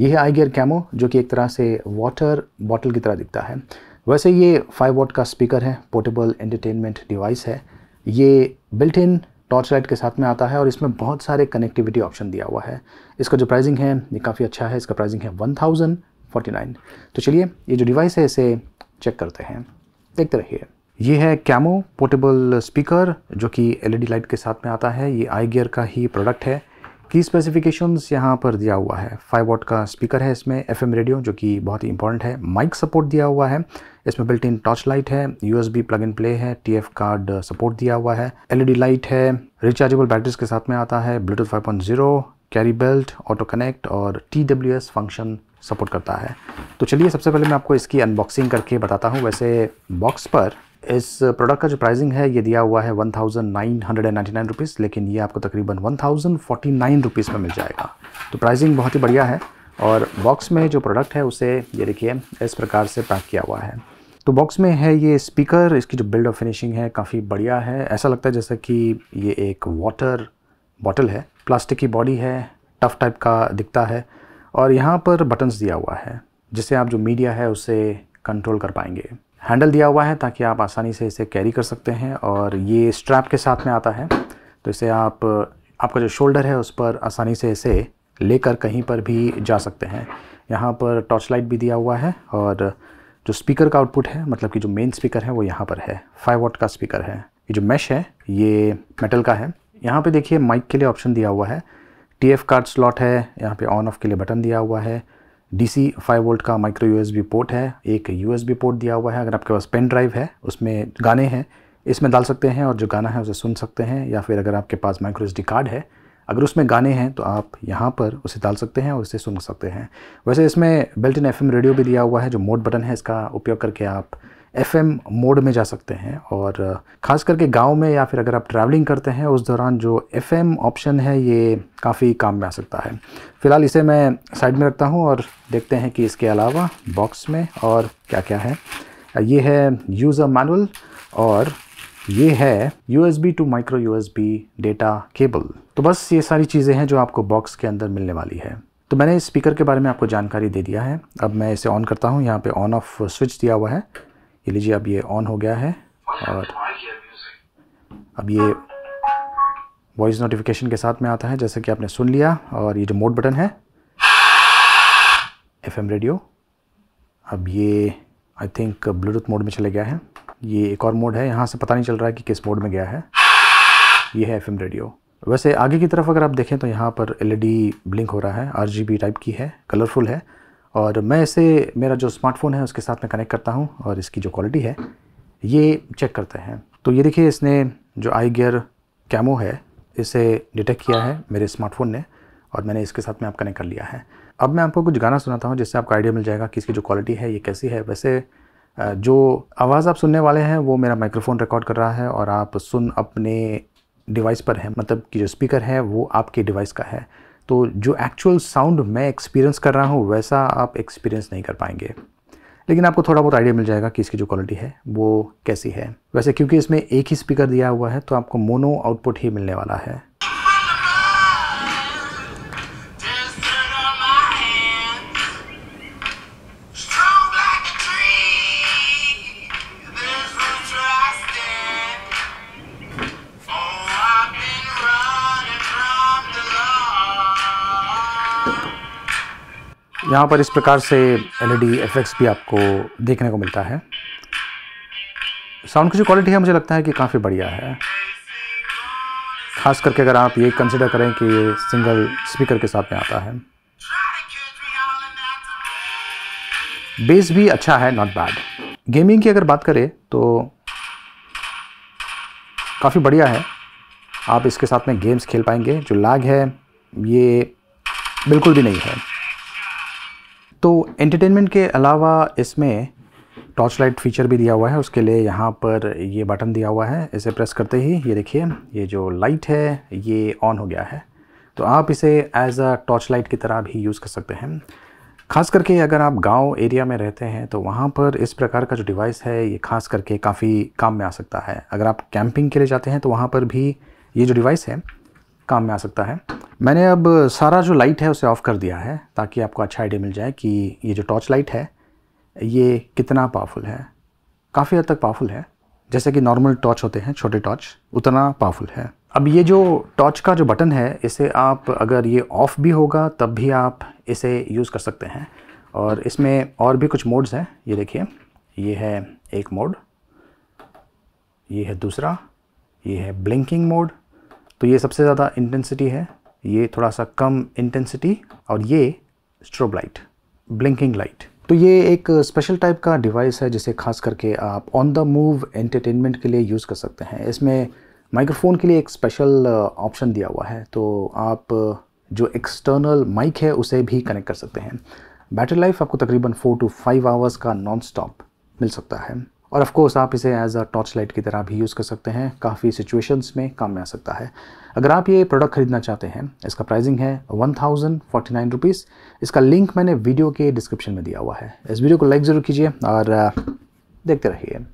ये है आई gear camo जो कि एक तरह से वाटर बॉटल की तरह दिखता है वैसे ये 5 वॉट का स्पीकर है पोर्टेबल एंटरटेनमेंट डिवाइस है ये बिल्ट इन टॉर्च लाइट के साथ में आता है और इसमें बहुत सारे कनेक्टिविटी ऑप्शन दिया हुआ है इसका जो प्राइसिंग है ये काफ़ी अच्छा है इसका प्राइसिंग है वन थाउजेंड फोर्टी नाइन तो चलिए ये जो डिवाइस है इसे चेक करते हैं देखते रहिए ये है कैमो पोर्टेबल स्पीकर जो कि एल लाइट e के साथ में आता है ये आई गेयर का ही प्रोडक्ट है की स्पेसिफिकेशंस यहाँ पर दिया हुआ है फाइव वॉट का स्पीकर है इसमें एफ रेडियो जो कि बहुत ही इंपॉर्टेंट है माइक सपोर्ट दिया हुआ है इसमें बिल्ट इन टॉर्च लाइट है यूएसबी प्लग इन प्ले है टीएफ कार्ड सपोर्ट दिया हुआ है एलईडी लाइट e है रिचार्जेबल बैटरीज के साथ में आता है Bluetooth zero carry belt auto connect और टी फंक्शन सपोर्ट करता है तो चलिए सबसे पहले मैं आपको इसकी अनबॉक्सिंग करके बताता हूँ वैसे बॉक्स पर इस प्रोडक्ट का जो प्राइसिंग है ये दिया हुआ है one thousand nine hundred and ninety nine rupees लेकिन ये आपको तकरीबन one thousand forty nine rupees में मिल जाएगा तो प्राइसिंग बहुत ही बढ़िया है और बॉक्स में जो प्रोडक्ट है उसे ये देखिए इस प्रकार से पैक किया हुआ है तो बॉक्स में है ये स्पीकर इसकी जो बिल्ड और फिनिशिंग है काफ़ी बढ़िया है ऐसा लगता है जैसा कि ये एक वाटर बॉटल है प्लास्टिक की बॉडी है टफ़ टाइप का दिखता है और यहाँ पर बटन्स दिया हुआ है जिससे आप जो मीडिया है उसे कंट्रोल कर पाएंगे हैंडल दिया हुआ है ताकि आप आसानी से इसे कैरी कर सकते हैं और ये स्ट्रैप के साथ में आता है तो इसे आप आपका जो शोल्डर है उस पर आसानी से इसे लेकर कहीं पर भी जा सकते हैं यहाँ पर टॉर्च लाइट भी दिया हुआ है और जो स्पीकर का आउटपुट है मतलब कि जो मेन स्पीकर है वो यहाँ पर है फाइव वॉट का स्पीकर है ये जो मैश है ये मेटल का है यहाँ पर देखिए माइक के लिए ऑप्शन दिया हुआ है टी एफ कार्ड स्लॉट है यहाँ पर ऑन ऑफ के लिए बटन दिया हुआ है डीसी 5 वोल्ट का माइक्रो यूएसबी पोर्ट है एक यूएसबी पोर्ट दिया हुआ है अगर आपके पास पेन ड्राइव है उसमें गाने हैं इसमें डाल सकते हैं और जो गाना है उसे सुन सकते हैं या फिर अगर आपके पास माइक्रो एस कार्ड है अगर उसमें गाने हैं तो आप यहाँ पर उसे डाल सकते हैं और उसे सुन सकते हैं वैसे इसमें बेल्ट इन एफ रेडियो भी दिया हुआ है जो मोड बटन है इसका उपयोग करके आप एफ मोड में जा सकते हैं और ख़ास करके गांव में या फिर अगर आप ट्रैवलिंग करते हैं उस दौरान जो एफ ऑप्शन है ये काफ़ी काम में आ सकता है फ़िलहाल इसे मैं साइड में रखता हूँ और देखते हैं कि इसके अलावा बॉक्स में और क्या क्या है ये है यूज़र मैनुअल और ये है U S B to micro U S B data cable तो बस ये सारी चीज़ें हैं जो आपको बॉक्स के अंदर मिलने वाली है तो मैंने इस स्पीकर के बारे में आपको जानकारी दे दिया है अब मैं इसे ऑन करता हूँ यहाँ पे ऑन ऑफ स्विच दिया हुआ है ये लीजिए अब ये ऑन हो गया है और अब ये वॉइस नोटिफिकेशन के साथ में आता है जैसे कि आपने सुन लिया और ये जो मोड बटन है एफएम रेडियो अब ये आई थिंक ब्लूटूथ मोड में चले गया है ये एक और मोड है यहाँ से पता नहीं चल रहा है कि किस मोड में गया है ये है एफएम रेडियो वैसे आगे की तरफ अगर आप देखें तो यहाँ पर एलईडी ब्लिंक e हो रहा है आरजीबी टाइप की है कलरफुल है और मैं इसे मेरा जो स्मार्टफ़ोन है उसके साथ में कनेक्ट करता हूँ और इसकी जो क्वालिटी है ये चेक करते हैं तो ये देखिए इसने जो आई गियर कैमो है इसे डिटेक्ट किया है मेरे स्मार्टफ़ोन ने और मैंने इसके साथ में आप कनेक्ट कर लिया है अब मैं आपको कुछ गाना सुनाता हूँ जिससे आपको आइडिया मिल जाएगा कि इसकी जो क्वालिटी है ये कैसी है वैसे जो आवाज़ आप सुनने वाले हैं वो मेरा माइक्रोफोन रिकॉर्ड कर रहा है और आप सुन अपने डिवाइस पर है मतलब कि जो स्पीकर है वो आपके डिवाइस का है तो जो एक्चुअल साउंड मैं एक्सपीरियंस कर रहा हूँ वैसा आप एक्सपीरियंस नहीं कर पाएंगे लेकिन आपको थोड़ा बहुत आइडिया मिल जाएगा कि इसकी जो क्वालिटी है वो कैसी है वैसे क्योंकि इसमें एक ही स्पीकर दिया हुआ है तो आपको मोनो आउटपुट ही मिलने वाला है यहाँ पर इस प्रकार से एलईडी इफेक्ट्स e भी आपको देखने को मिलता है साउंड की जो क्वालिटी है मुझे लगता है कि काफ़ी बढ़िया है खास करके अगर आप ये कंसिडर करें कि ये सिंगल स्पीकर के साथ में आता है बेस भी अच्छा है नॉट बैड गेमिंग की अगर बात करें तो काफ़ी बढ़िया है आप इसके साथ में गेम्स खेल पाएंगे जो लैग है ये बिल्कुल भी नहीं है तो एंटरटेनमेंट के अलावा इसमें टॉर्च लाइट फीचर भी दिया हुआ है उसके लिए यहाँ पर ये बटन दिया हुआ है इसे प्रेस करते ही ये देखिए ये जो लाइट है ये ऑन हो गया है तो आप इसे एज अ टॉर्च लाइट की तरह भी यूज़ कर सकते हैं खास करके अगर आप गांव एरिया में रहते हैं तो वहाँ पर इस प्रकार का जो डिवाइस है ये खास करके काफ़ी काम में आ सकता है अगर आप कैंपिंग के लिए जाते हैं तो वहाँ पर भी ये जो डिवाइस है काम में आ सकता है मैंने अब सारा जो लाइट है उसे ऑफ़ कर दिया है ताकि आपको अच्छा आइडिया मिल जाए कि ये जो टॉर्च लाइट है ये कितना पावरफुल है काफ़ी हद तक पावरफुल है जैसे कि नॉर्मल टॉर्च होते हैं छोटे टॉर्च उतना पावरफुल है अब ये जो टॉर्च का जो बटन है इसे आप अगर ये ऑफ़ भी होगा तब भी आप इसे यूज़ कर सकते हैं और इसमें और भी कुछ मोड्स हैं ये देखिए ये है एक मोड ये है दूसरा ये है ब्लिंकिंग मोड तो ये सबसे ज़्यादा इंटेंसिटी है ये थोड़ा सा कम इंटेंसिटी और ये स्ट्रोब लाइट ब्लिंकिंग लाइट तो ये एक स्पेशल टाइप का डिवाइस है जिसे खास करके आप ऑन द मूव एंटरटेनमेंट के लिए यूज़ कर सकते हैं इसमें माइक्रोफोन के लिए एक स्पेशल ऑप्शन uh, दिया हुआ है तो आप uh, जो एक्सटर्नल माइक है उसे भी कनेक्ट कर सकते हैं बैटरी लाइफ आपको तकरीबन फोर टू फाइव आवर्स का नॉन स्टॉप मिल सकता है और ऑफ़ कोर्स आप इसे एज अ टॉर्च लाइट की तरह भी यूज़ कर सकते हैं काफ़ी सिचुएशंस में काम में आ सकता है अगर आप ये प्रोडक्ट खरीदना चाहते हैं इसका प्राइसिंग है one thousand forty nine rupees इसका लिंक मैंने वीडियो के डिस्क्रिप्शन में दिया हुआ है इस वीडियो को लाइक ज़रूर कीजिए और देखते रहिए